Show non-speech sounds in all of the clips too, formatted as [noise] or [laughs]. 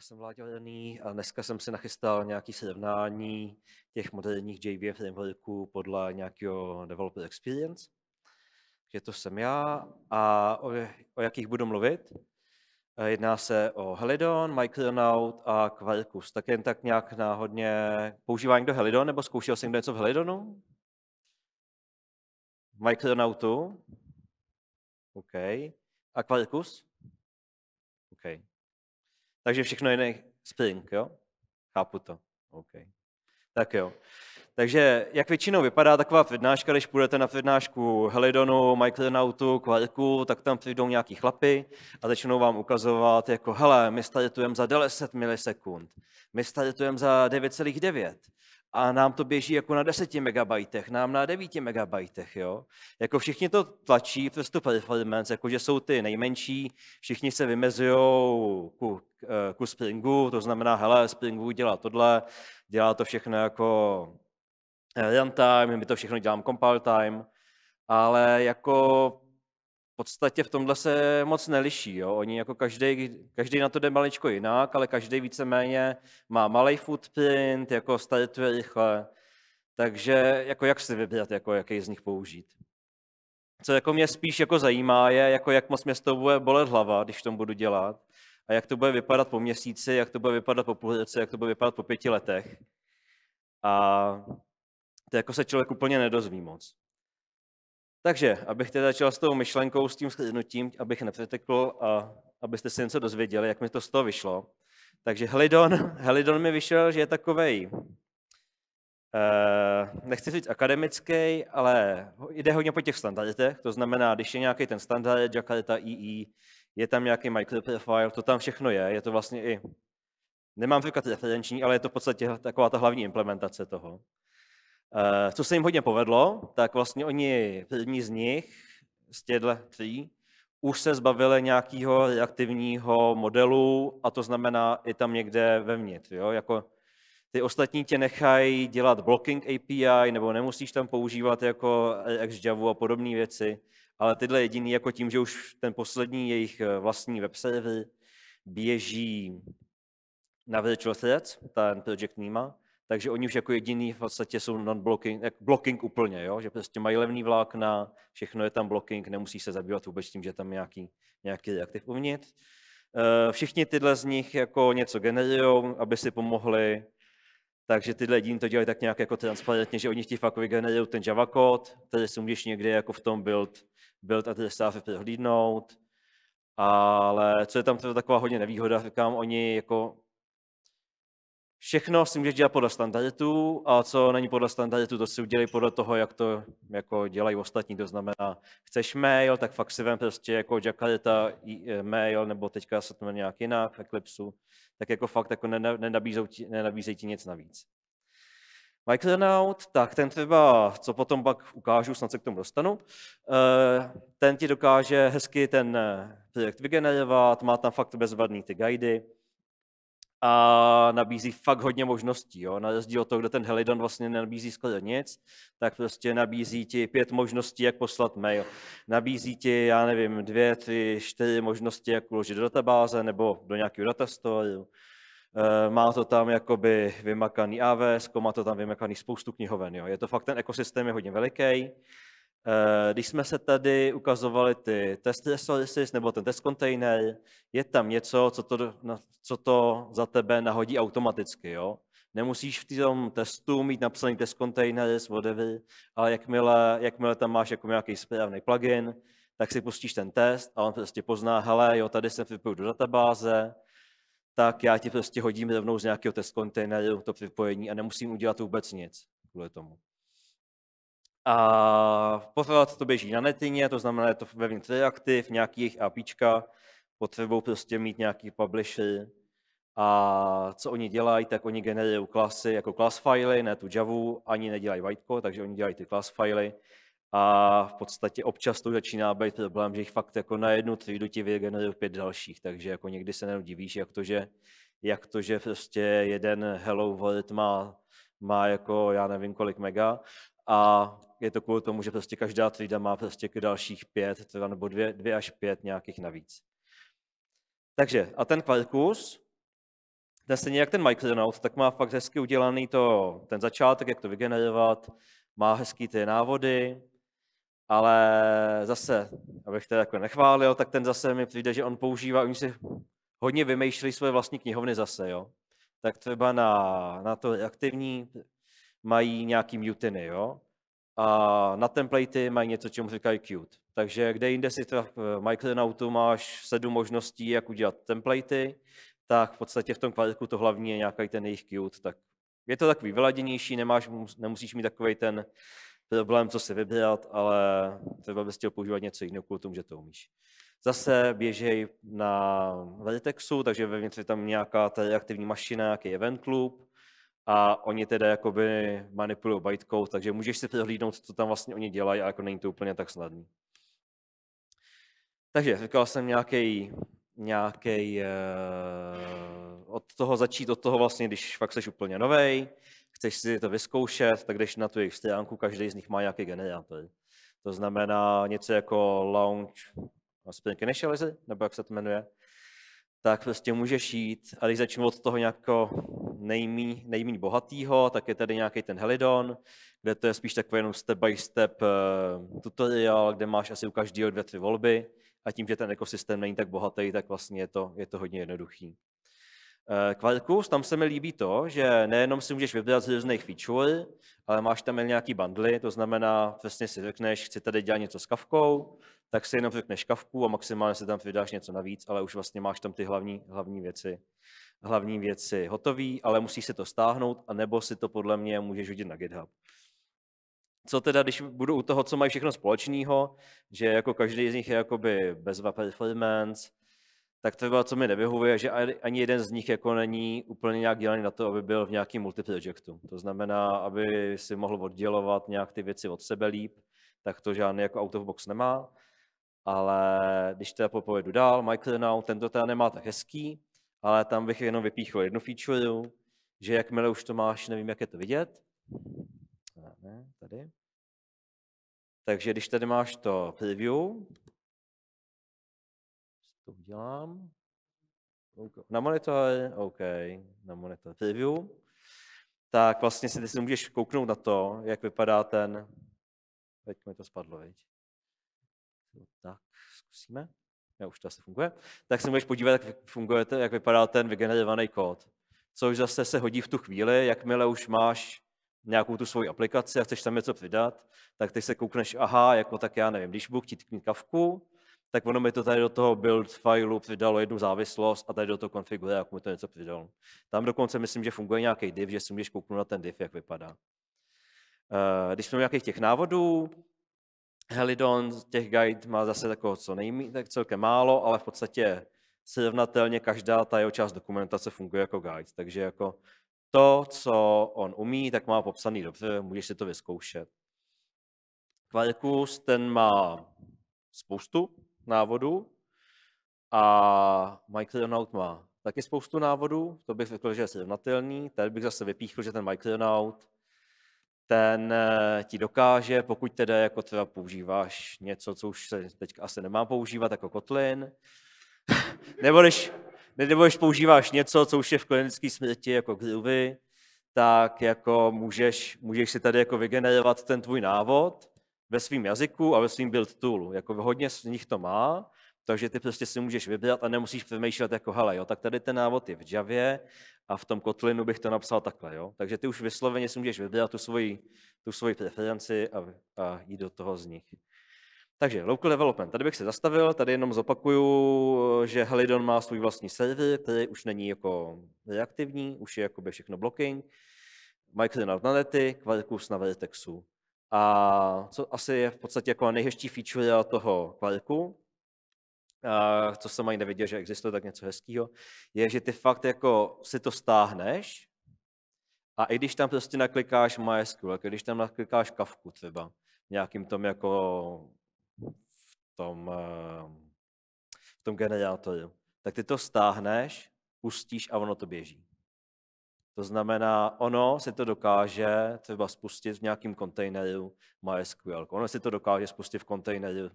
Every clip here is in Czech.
jsem Vláďa Vedený a dneska jsem si nachystal nějaké srovnání těch moderních JVM frameworků podle nějakého developer experience. Takže to jsem já a o, o jakých budu mluvit. Eh, jedná se o Helidon, Micronaut a Quarkus. Tak jen tak nějak náhodně používání do Helidon, nebo zkoušel jsem něco v Helidonu? Micronautu? OK. A Quarkus? OK. Takže všechno jiné Spring, jo? Chápu to. Ok. Tak jo. Takže jak většinou vypadá taková přednáška, když půjdete na přednášku Helidonu, Michaelinautu, Quarku, tak tam přijdou nějaký chlapy a začnou vám ukazovat, jako hele, my startujeme za 10 milisekund, my startujeme za a nám to běží jako na 10 megabajtech, nám na 9 megabajtech, jo. Jako všichni to tlačí přes tu performance, jakože jsou ty nejmenší, všichni se vymezují ku, eh, ku Springu, to znamená, hele, Springu dělá tohle, dělá to všechno jako eh, runtime, my to všechno děláme compile time, ale jako podstatě v tomhle se moc neliší. Jo? Oni jako každý, každý na to jde maličko jinak, ale každý víceméně má malý footprint, jako startuje rychle. Takže jako jak si vybrat, jako jaký z nich použít. Co jako mě spíš jako zajímá je, jako jak moc mě z toho bude bolet hlava, když to budu dělat. A jak to bude vypadat po měsíci, jak to bude vypadat po půl roce, jak to bude vypadat po pěti letech. A to jako se člověk úplně nedozví moc. Takže, abych teď začal s tou myšlenkou, s tím shrnutím, abych nepřetekl a abyste si něco dozvěděli, jak mi to z toho vyšlo. Takže Helidon, Helidon mi vyšel, že je takovej, eh, nechci říct akademický, ale jde hodně po těch standardech, to znamená, když je nějaký ten standard, Jakarta II, je tam nějaký microprofile, to tam všechno je, je to vlastně i, nemám říkat referenční, ale je to v podstatě taková ta hlavní implementace toho. Eh, co se jim hodně povedlo, tak vlastně oni, první z nich, z těchto tří, už se zbavili nějakého reaktivního modelu a to znamená i tam někde vevnitř. Jo? Jako ty ostatní tě nechají dělat blocking API nebo nemusíš tam používat jako Xjavu a podobné věci, ale tyhle jediný jako tím, že už ten poslední jejich eh, vlastní web server běží na virtual threads, ten projekt Nima, takže oni už jako jediný v podstatě jsou non-blocking, jak blocking úplně, jo? že prostě mají levný vlákna, všechno je tam blocking, nemusí se zabývat vůbec tím, že tam nějaký, nějaký aktiv uvnitř. Eh, všichni tyhle z nich jako něco generují, aby si pomohli, takže tyhle jedin to dělají tak nějak jako transparentně, že oni ti fakt vygenerují jako ten Java kód, který si můžeš někde jako v tom build, build a testáfy prohlídnout. Ale co je tam teda taková hodně nevýhoda, říkám, oni jako všechno si můžeš dělat podle standardů a co není podle standardů, to si udělej podle toho, jak to jako dělají ostatní. To znamená, chceš mail, tak fakt si vem prostě jako Jakarta e, mail, nebo teďka se to nějak jinak v eclipse, tak jako fakt jako nenabízejí ti, ti nic navíc. Micronaut, tak ten třeba, co potom pak ukážu, snad se k tomu dostanu, e, ten ti dokáže hezky ten e, projekt vygenerovat, má tam fakt bezvadný ty guidy, a nabízí fakt hodně možností. Jo? Na rozdíl od toho, kde ten Helidon vlastně nenabízí skoro nic, tak prostě nabízí ti pět možností, jak poslat mail. Nabízí ti, já nevím, dvě, tři, čtyři možnosti, jak uložit do databáze nebo do nějakého datastoru. Eh, má to tam jakoby vymakaný AVS, má to tam vymakaný spoustu knihoven. Jo? Je to fakt, ten ekosystém je hodně veliký. Eh, když jsme se tady ukazovali ty test resources nebo ten test container, je tam něco, co to, co to za tebe nahodí automaticky. Jo? Nemusíš v tom testu mít napsaný test containers, whatever, ale jakmile, jakmile tam máš jako nějaký správný plugin, tak si pustíš ten test a on prostě pozná, hele, jo, tady se připojil do databáze, tak já ti prostě hodím rovnou z nějakého test kontejneru to připojení a nemusím udělat vůbec nic kvůli tomu. A pořád to běží na netině, to znamená, je to vevnitř reaktiv, nějaký jejich APIčka, potřebují prostě mít nějaký publisher. A co oni dělají, tak oni generují klasy jako class fily, ne tu Java, ani nedělají whitecode, takže oni dělají ty class fily. A v podstatě občas to začíná být problém, že jich fakt jako na jednu třídu ti vygenerují pět dalších, takže jako někdy se neudivíš, jak to, že, jak to, že prostě jeden hello world má má jako já nevím kolik mega a je to kvůli tomu, že prostě každá třída má prostě k dalších pět, třeba nebo dvě, dvě až pět nějakých navíc. Takže a ten parkours, ten stejně jak ten Microsoft, tak má fakt hezky udělaný to, ten začátek, jak to vygenerovat, má hezký ty návody, ale zase, abych to jako nechválil, tak ten zase mi přijde, že on používá, oni si hodně vymýšlí svoje vlastní knihovny zase, jo. Tak třeba na, na to aktivní mají nějaký mutiny, jo? A na templatey mají něco, čemu říkají cute. Takže kde jinde si třeba v eh, Micronautu máš sedm možností, jak udělat templatey, tak v podstatě v tom kvalitku to hlavní je nějaký ten jejich cute. Tak je to takový vyladěnější, nemáš, nemusíš mít takový ten problém, co si vybrat, ale třeba bys chtěl používat něco jiného kvůli tomu, že to umíš. Zase běžej na Vertexu, takže vevnitř je tam nějaká reaktivní mašina, nějaký event club, a oni teda jakoby manipulují bytecode, takže můžeš si prohlídnout, co tam vlastně oni dělají a jako není to úplně tak snadný. Takže říkal jsem nějaký nějaký uh, eh, od toho začít, od toho vlastně, když fakt jsi úplně novej, chceš si to vyzkoušet, tak jdeš na tu jejich stránku, každý z nich má nějaký generátor. To znamená něco jako launch Spring Initializer, nebo jak se to jmenuje, tak prostě můžeš jít. A když začnu od toho nějakého nejmí, nejmí bohatýho, tak je tady nějaký ten Helidon, kde to je spíš takový jenom step by step eh, tutorial, kde máš asi u každého dvě, tři volby. A tím, že ten ekosystém není tak bohatý, tak vlastně je to, je to hodně jednoduchý. Quarkus, eh, tam se mi líbí to, že nejenom si můžeš vybrat z různých feature, ale máš tam i nějaký bundly, to znamená, přesně si řekneš, chci tady dělat něco s kavkou, tak si jenom řekneš kavku a maximálně si tam vydáš něco navíc, ale už vlastně máš tam ty hlavní, hlavní věci hlavní věci hotové, ale musíš si to stáhnout, anebo si to podle mě můžeš hodit na GitHub. Co teda, když budu u toho, co mají všechno společného, že jako každý z nich je jakoby bezva performance, tak to bylo, co mi nevyhovuje, že ani jeden z nich jako není úplně nějak dělaný na to, aby byl v nějakém multiprojektu. To znamená, aby si mohl oddělovat nějak ty věci od sebe líp, tak to žádný jako out of box nemá. Ale když teda popovedu dál, Michael tento teda nemá tak hezký, ale tam bych jenom vypíchl jednu feature, že jakmile už to máš, nevím, jak je to vidět. Ne, tady. Takže když tady máš to preview, to udělám. Na monitor, OK, na monitor preview. Tak vlastně si, ty si můžeš kouknout na to, jak vypadá ten... Teď mi to spadlo, viď? Tak, zkusíme. Já už to asi funguje. Tak si můžeš podívat, jak funguje, jak vypadá ten vygenerovaný kód. Což zase se hodí v tu chvíli, jakmile už máš nějakou tu svoji aplikaci a chceš tam něco přidat, tak ty se koukneš, aha, jako tak já nevím, když budu chtít kavku, tak ono mi to tady do toho build fileu přidalo jednu závislost a tady do toho konfiguruje, jak mi to něco přidalo. Tam dokonce myslím, že funguje nějaký div, že si můžeš kouknout na ten div, jak vypadá. Eh, když jsme nějakých těch návodů, Helidon těch guide má zase takového co nejmí, tak celkem málo, ale v podstatě srovnatelně každá ta jeho část dokumentace funguje jako guide. Takže jako to, co on umí, tak má popsaný dobře, můžeš si to vyzkoušet. Kvarkus, ten má spoustu návodů a Michael Leonaut má taky spoustu návodů, to bych řekl, že je srovnatelný. Tady bych zase vypíchl, že ten Michael Leonaut, ten eh, ti dokáže, pokud teda jako třeba používáš něco, co už se teď asi nemá používat, jako Kotlin, [laughs] nebo když, nebo když používáš něco, co už je v klinické smrti, jako Groovy, tak jako můžeš, můžeš si tady jako vygenerovat ten tvůj návod ve svém jazyku a ve svém build toolu. Jako hodně z nich to má, takže ty prostě si můžeš vybrat a nemusíš přemýšlet jako, hele, jo, tak tady ten návod je v Javě a v tom Kotlinu bych to napsal takhle, jo. Takže ty už vysloveně si můžeš vybrat tu svoji, tu svoji preferenci a, a jít do toho z nich. Takže local development. Tady bych se zastavil, tady jenom zopakuju, že Helidon má svůj vlastní server, který už není jako reaktivní, už je jakoby všechno blocking. Microsoft na nety, Quarkus na Vertexu a co asi je v podstatě jako nejhezčí feature toho kvalku, a co jsem ani nevěděl, že existuje tak něco hezkého, je, že ty fakt jako si to stáhneš a i když tam prostě naklikáš MySQL, když tam naklikáš Kafku třeba, nějakým tom jako v tom, eh, v tom generátoru, tak ty to stáhneš, pustíš a ono to běží. To znamená, ono si to dokáže třeba spustit v nějakém kontejneru MySQL. Ono si to dokáže spustit v kontejneru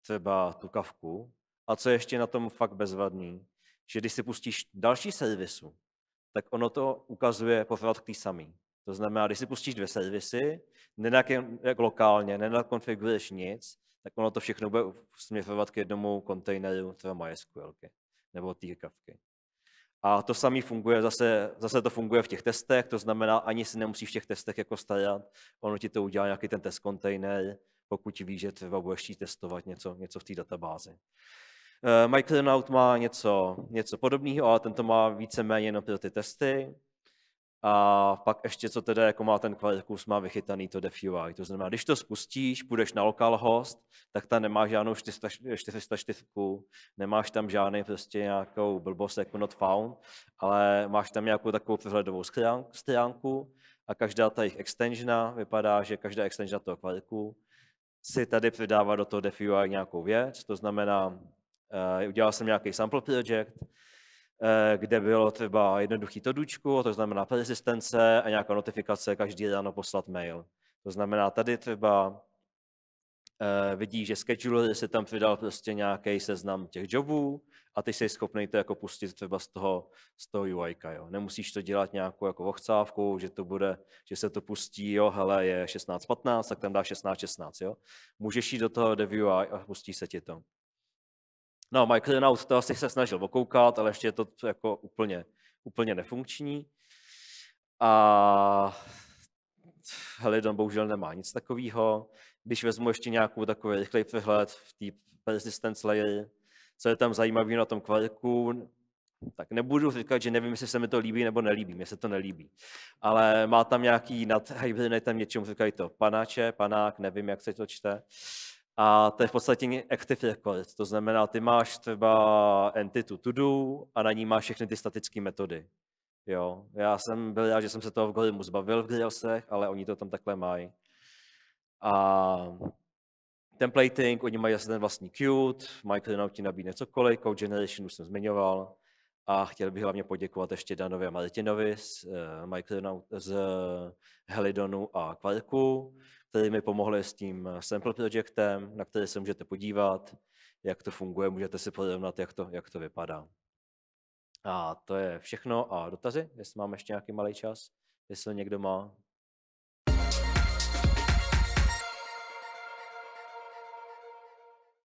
třeba tu kavku. A co je ještě na tom fakt bezvadný, že když si pustíš další servisu, tak ono to ukazuje pořád k té To znamená, když si pustíš dvě servisy, nenak jak lokálně, nenakonfiguruješ nic, tak ono to všechno bude směřovat k jednomu kontejneru třeba MySQL nebo té kavky. A to samé funguje, zase, zase to funguje v těch testech, to znamená, ani si nemusíš v těch testech jako starat, ono ti to udělá nějaký ten test kontejner, pokud víš, že třeba budeš chtít testovat něco, něco v té databázi. Eh, Microsoft má něco, něco podobného, ale tento má víceméně jenom pro ty testy. A pak ještě, co teda jako má ten kus má vychytaný to DeFUI. To znamená, když to spustíš, půjdeš na localhost, tak ta nemá žádnou 404, nemáš tam žádný prostě nějakou blbost jako not found, ale máš tam nějakou takovou přehledovou stránku a každá ta jejich extensiona vypadá, že každá extensiona toho kvalitku si tady přidává do toho DeFUI nějakou věc, to znamená, uh, udělal jsem nějaký sample project, Eh, kde bylo třeba jednoduchý to dučku, to znamená persistence a nějaká notifikace každý ráno poslat mail. To znamená, tady třeba eh, vidí, že scheduler si tam přidal prostě nějaký seznam těch jobů a ty jsi schopný to jako pustit třeba z toho, z toho UI. Jo. Nemusíš to dělat nějakou jako ochcávku, že to bude, že se to pustí, jo, hele, je 16.15, tak tam dá 16.16, 16, jo. Můžeš jít do toho UI a pustí se ti to. No, Michael Jenaus to si se snažil okoukat, ale ještě je to jako úplně, úplně nefunkční. A Helidon bohužel nemá nic takového. Když vezmu ještě nějakou takový rychlej přehled v té persistence layer, co je tam zajímavé na tom kvarku, tak nebudu říkat, že nevím, jestli se mi to líbí nebo nelíbí, mně se to nelíbí. Ale má tam nějaký nad hybridy, tam něčemu říkají to panáče, panák, nevím, jak se to čte. A to je v podstatě active record. To znamená, ty máš třeba entitu to do a na ní máš všechny ty statické metody. Jo, já jsem byl rád, že jsem se toho v Gorimu zbavil v Grilsech, ale oni to tam takhle mají. A templating, oni mají asi ten vlastní Qt, Micronaut ti nabídne cokoliv, Code Generation už jsem zmiňoval. A chtěl bych hlavně poděkovat ještě Danovi a Martinovi z, uh, z Helidonu a Quarku, který mi pomohli s tím eh, sample projektem, na který se můžete podívat, jak to funguje, můžete si porovnat, jak to, jak to vypadá. A to je všechno a dotazy, jestli máme ještě nějaký malý čas, jestli někdo má.